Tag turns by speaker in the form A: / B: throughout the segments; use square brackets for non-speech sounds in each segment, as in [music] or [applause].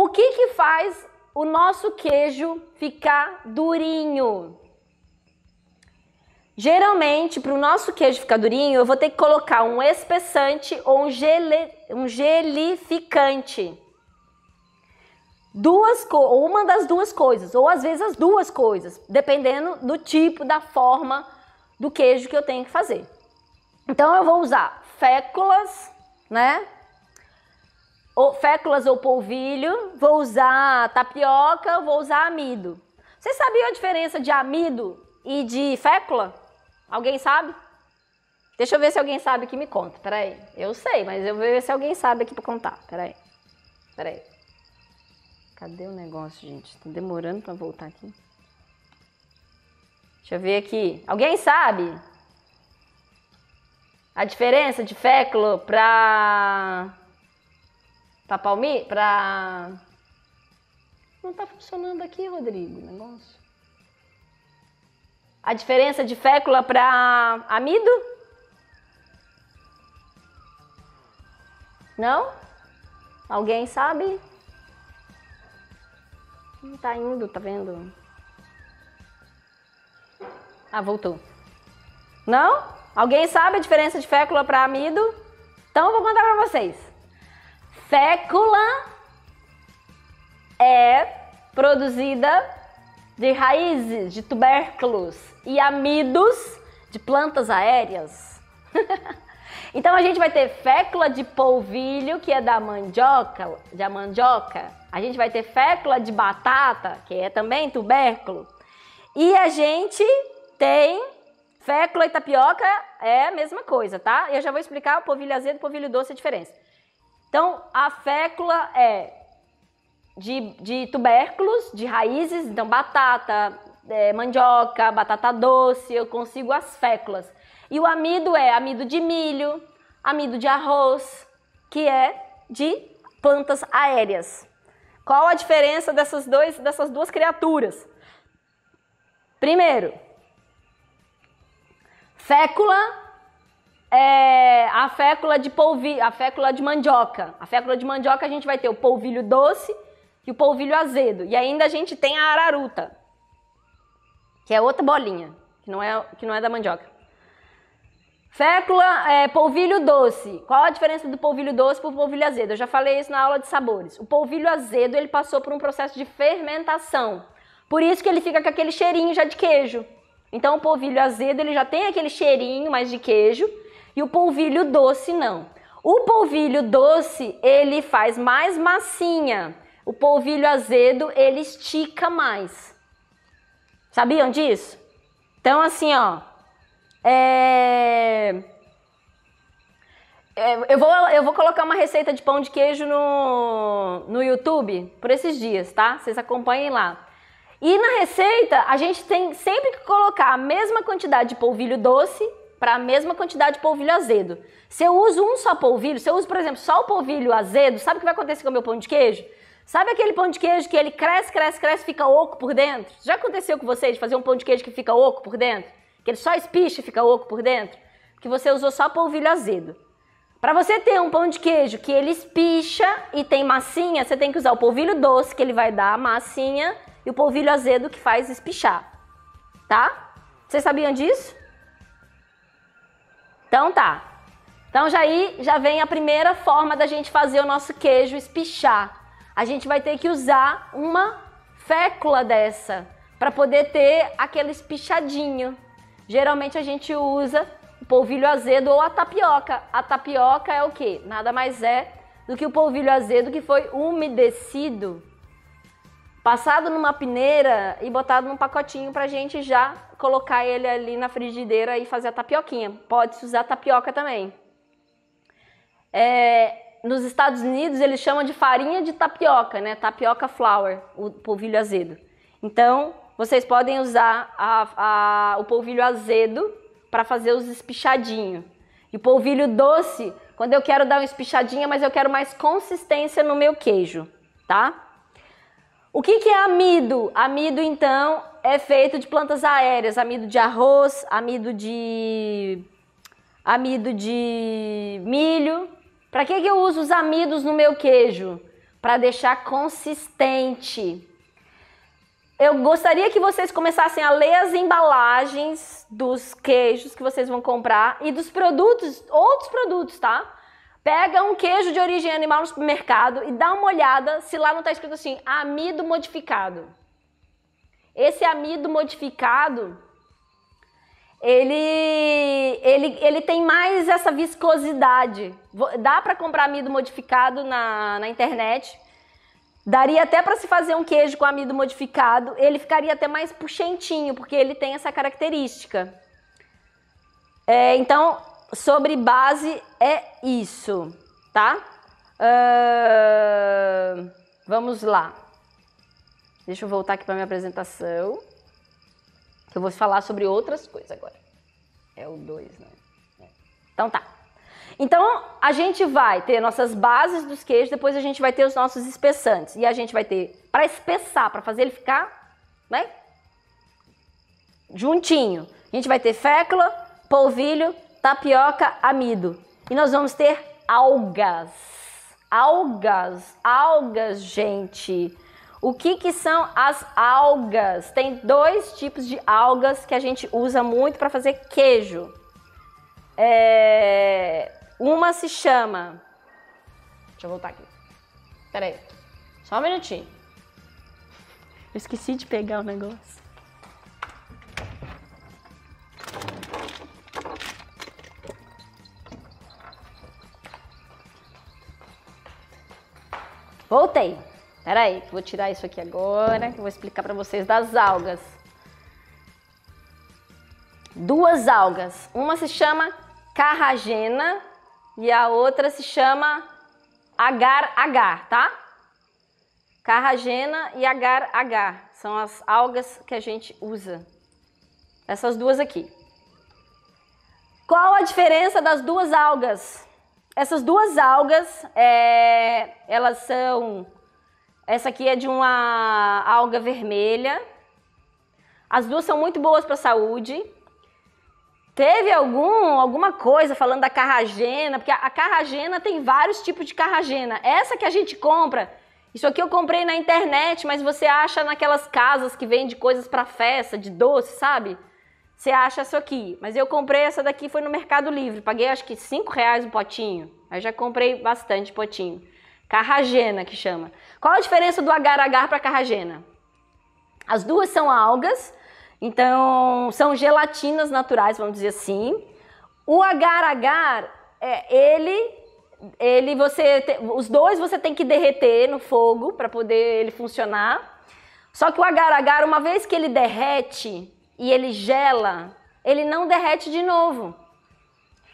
A: O que que faz o nosso queijo ficar durinho? Geralmente, para o nosso queijo ficar durinho, eu vou ter que colocar um espessante ou um, gele, um gelificante. Duas ou uma das duas coisas, ou às vezes as duas coisas, dependendo do tipo, da forma do queijo que eu tenho que fazer. Então eu vou usar féculas, né? ou féculas ou polvilho, vou usar tapioca, vou usar amido. Você sabia a diferença de amido e de fécula? Alguém sabe? Deixa eu ver se alguém sabe que me conta. Peraí. Eu sei, mas eu vou ver se alguém sabe aqui para contar. Peraí. Peraí. Cadê o negócio, gente? Tá demorando para voltar aqui. Deixa eu ver aqui. Alguém sabe? A diferença de fécula para Pra tá Palmi, Pra. Não tá funcionando aqui, Rodrigo, o negócio. A diferença de fécula pra amido? Não? Alguém sabe? Não tá indo, tá vendo? Ah, voltou. Não? Alguém sabe a diferença de fécula para amido? Então eu vou contar para vocês. Fécula é produzida de raízes, de tubérculos e amidos de plantas aéreas. [laughs] então a gente vai ter fécula de polvilho, que é da mandioca, da mandioca. A gente vai ter fécula de batata, que é também tubérculo. E a gente tem fécula e tapioca, é a mesma coisa, tá? Eu já vou explicar o polvilho azedo e polvilho doce a diferença. Então, a fécula é de, de tubérculos, de raízes, então batata, é, mandioca, batata doce, eu consigo as féculas. E o amido é amido de milho, amido de arroz, que é de plantas aéreas. Qual a diferença dessas, dois, dessas duas criaturas? Primeiro, fécula é, a fécula de polvilho, a fécula de mandioca. A fécula de mandioca a gente vai ter o polvilho doce e o polvilho azedo. E ainda a gente tem a araruta, que é outra bolinha, que não é, que não é da mandioca. Fécula, é, polvilho doce. Qual a diferença do polvilho doce para o polvilho azedo? Eu já falei isso na aula de sabores. O polvilho azedo ele passou por um processo de fermentação. Por isso que ele fica com aquele cheirinho já de queijo. Então o polvilho azedo ele já tem aquele cheirinho mais de queijo e o polvilho doce não. O polvilho doce, ele faz mais massinha. O polvilho azedo, ele estica mais. Sabiam disso? Então, assim, ó. É, é... eu, vou, eu vou colocar uma receita de pão de queijo no, no YouTube por esses dias, tá? Vocês acompanhem lá. E na receita, a gente tem sempre que colocar a mesma quantidade de polvilho doce para a mesma quantidade de polvilho azedo. Se eu uso um só polvilho, se eu uso, por exemplo, só o polvilho azedo, sabe o que vai acontecer com o meu pão de queijo? Sabe aquele pão de queijo que ele cresce, cresce, cresce, fica oco por dentro? Já aconteceu com vocês de fazer um pão de queijo que fica oco por dentro? Que ele só espicha e fica oco por dentro? Que você usou só polvilho azedo. Para você ter um pão de queijo que ele espicha e tem massinha, você tem que usar o polvilho doce, que ele vai dar a massinha, e o polvilho azedo que faz espichar. Tá? Vocês sabiam disso? Então tá. Então já aí já vem a primeira forma da gente fazer o nosso queijo espichar. A gente vai ter que usar uma fécula dessa para poder ter aquele espichadinho. Geralmente a gente usa o polvilho azedo ou a tapioca. A tapioca é o que? Nada mais é do que o polvilho azedo que foi umedecido passado numa peneira e botado num pacotinho pra gente já colocar ele ali na frigideira e fazer a tapioquinha. Pode-se usar tapioca também. É, nos Estados Unidos eles chamam de farinha de tapioca, né? Tapioca flour, o polvilho azedo. Então, vocês podem usar a, a, o polvilho azedo para fazer os espichadinhos. E polvilho doce, quando eu quero dar uma espichadinha, mas eu quero mais consistência no meu queijo, tá? O que, que é amido? Amido, então, é feito de plantas aéreas, amido de arroz, amido de amido de milho. Para que, que eu uso os amidos no meu queijo? Para deixar consistente. Eu gostaria que vocês começassem a ler as embalagens dos queijos que vocês vão comprar e dos produtos, outros produtos, tá? Pega um queijo de origem animal no supermercado e dá uma olhada se lá não está escrito assim, amido modificado. Esse amido modificado, ele, ele, ele tem mais essa viscosidade. Dá para comprar amido modificado na, na internet. Daria até para se fazer um queijo com amido modificado. Ele ficaria até mais puxentinho, porque ele tem essa característica. É, então, sobre base é isso, tá? Uh, vamos lá. Deixa eu voltar aqui para minha apresentação. Eu vou falar sobre outras coisas agora. É o 2, né? É. Então tá. Então a gente vai ter nossas bases dos queijos, depois a gente vai ter os nossos espessantes. E a gente vai ter para espessar, para fazer ele ficar, né? Juntinho. A gente vai ter fécula, polvilho, tapioca, amido. E nós vamos ter algas. Algas, algas, gente. O que, que são as algas? Tem dois tipos de algas que a gente usa muito para fazer queijo. É... Uma se chama. Deixa eu voltar aqui. Peraí, só um minutinho. Eu esqueci de pegar o negócio. Voltei. Peraí, vou tirar isso aqui agora, que eu vou explicar para vocês das algas. Duas algas. Uma se chama carragena e a outra se chama agar-agar, tá? Carragena e agar-agar são as algas que a gente usa. Essas duas aqui. Qual a diferença das duas algas? Essas duas algas, é, elas são. Essa aqui é de uma alga vermelha. As duas são muito boas para a saúde. Teve algum, alguma coisa falando da carragena, porque a carragena tem vários tipos de carragena. Essa que a gente compra, isso aqui eu comprei na internet, mas você acha naquelas casas que vende coisas para festa, de doce, sabe? você acha essa aqui. Mas eu comprei essa daqui, foi no Mercado Livre. Paguei acho que 5 reais o um potinho. Aí já comprei bastante potinho. Carragena, que chama. Qual a diferença do agar-agar para carragena? As duas são algas, então são gelatinas naturais, vamos dizer assim. O agar-agar, é, ele, ele você, te, os dois você tem que derreter no fogo para poder ele funcionar. Só que o agar-agar, uma vez que ele derrete, e ele gela, ele não derrete de novo.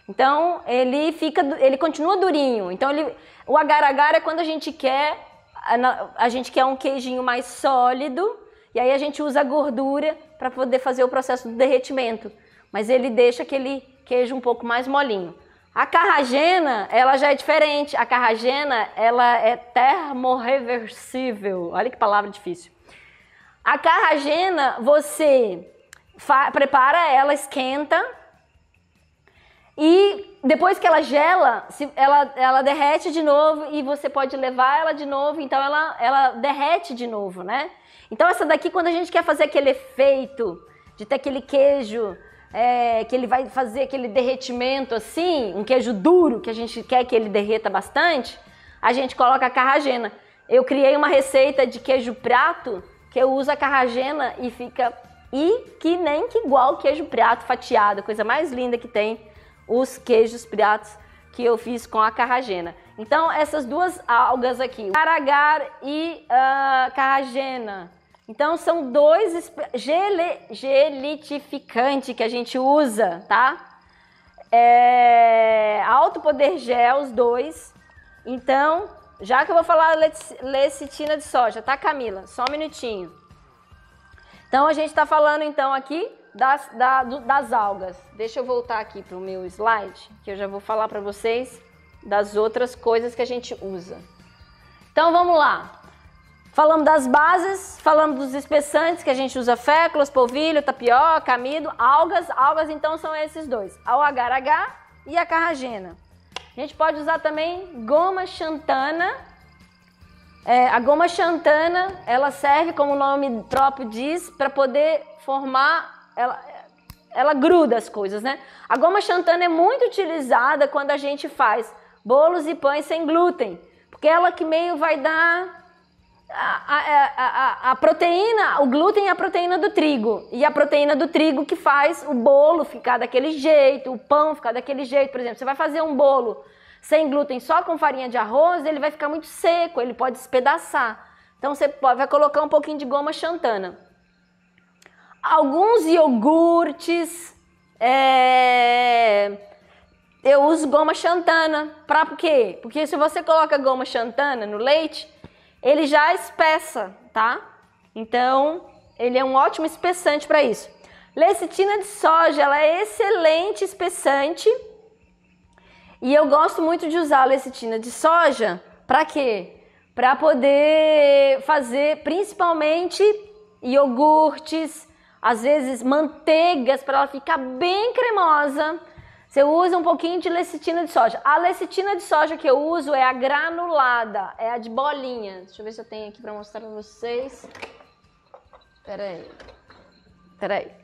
A: Então ele fica, ele continua durinho. Então ele, o agar-agar é quando a gente quer, a, a gente quer um queijinho mais sólido e aí a gente usa a gordura para poder fazer o processo do derretimento. Mas ele deixa aquele queijo um pouco mais molinho. A carragena, ela já é diferente. A carragena, ela é termorreversível. Olha que palavra difícil. A carragena, você prepara ela, esquenta. E depois que ela gela, ela, ela derrete de novo e você pode levar ela de novo, então ela, ela derrete de novo, né? Então essa daqui, quando a gente quer fazer aquele efeito de ter aquele queijo, é, que ele vai fazer aquele derretimento assim, um queijo duro, que a gente quer que ele derreta bastante, a gente coloca a carragena. Eu criei uma receita de queijo prato que eu uso a carragena e fica e que nem que igual queijo prato fatiado, coisa mais linda que tem, os queijos pratos que eu fiz com a carragena. Então, essas duas algas aqui, caragar e uh, carragena. Então, são dois gel gelitificante que a gente usa, tá? É, alto poder gel, os dois. Então, já que eu vou falar lecitina de soja, tá, Camila? Só um minutinho. Então a gente está falando então aqui das, da, do, das algas. Deixa eu voltar aqui para o meu slide, que eu já vou falar para vocês das outras coisas que a gente usa. Então vamos lá. Falamos das bases, falamos dos espessantes que a gente usa féculas, polvilho, tapioca, amido, algas. Algas então são esses dois, a OHH e a carragena. A gente pode usar também goma xantana é, a goma xantana, ela serve, como o nome próprio diz, para poder formar, ela, ela gruda as coisas, né? A goma xantana é muito utilizada quando a gente faz bolos e pães sem glúten, porque ela que meio vai dar a, a, a, a, proteína, o glúten é a proteína do trigo. E a proteína do trigo que faz o bolo ficar daquele jeito, o pão ficar daquele jeito. Por exemplo, você vai fazer um bolo sem glúten, só com farinha de arroz, ele vai ficar muito seco, ele pode espedaçar. Então você vai colocar um pouquinho de goma xantana. Alguns iogurtes, é... eu uso goma xantana. Pra quê? Porque se você coloca goma xantana no leite, ele já espessa, tá? Então, ele é um ótimo espessante para isso. Lecitina de soja, ela é excelente espessante e eu gosto muito de usar a lecitina de soja para quê? Para poder fazer principalmente iogurtes, às vezes manteigas para ela ficar bem cremosa. Você usa um pouquinho de lecitina de soja. A lecitina de soja que eu uso é a granulada, é a de bolinha. Deixa eu ver se eu tenho aqui para mostrar para vocês. Peraí. Peraí.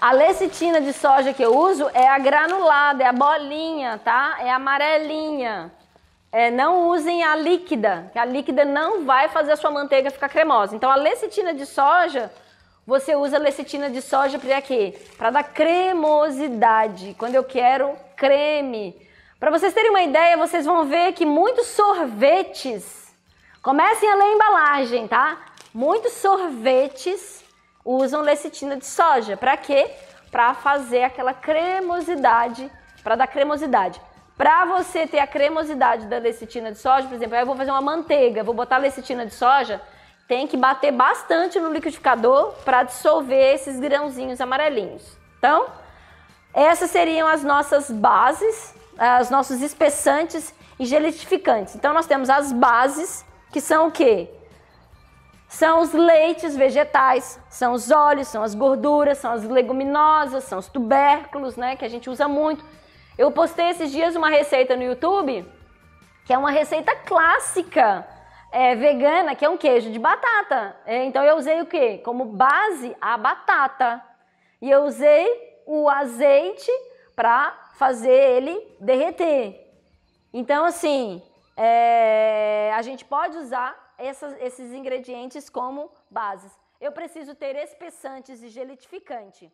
A: A lecitina de soja que eu uso é a granulada, é a bolinha, tá? É amarelinha. É, não usem a líquida, que a líquida não vai fazer a sua manteiga ficar cremosa. Então a lecitina de soja, você usa a lecitina de soja para quê? Para dar cremosidade. Quando eu quero creme. Para vocês terem uma ideia, vocês vão ver que muitos sorvetes, comecem a ler a embalagem, tá? Muitos sorvetes usam lecitina de soja. Para quê? Para fazer aquela cremosidade, para dar cremosidade. Para você ter a cremosidade da lecitina de soja, por exemplo, eu vou fazer uma manteiga, vou botar lecitina de soja, tem que bater bastante no liquidificador para dissolver esses grãozinhos amarelinhos. Então, essas seriam as nossas bases, os nossos espessantes e gelificantes. Então, nós temos as bases, que são o quê? são os leites vegetais, são os óleos, são as gorduras, são as leguminosas, são os tubérculos, né, que a gente usa muito. Eu postei esses dias uma receita no YouTube, que é uma receita clássica é, vegana, que é um queijo de batata. É, então eu usei o quê? Como base a batata. E eu usei o azeite para fazer ele derreter. Então, assim, é, a gente pode usar essas, esses ingredientes como bases. Eu preciso ter espessantes e gelitificante.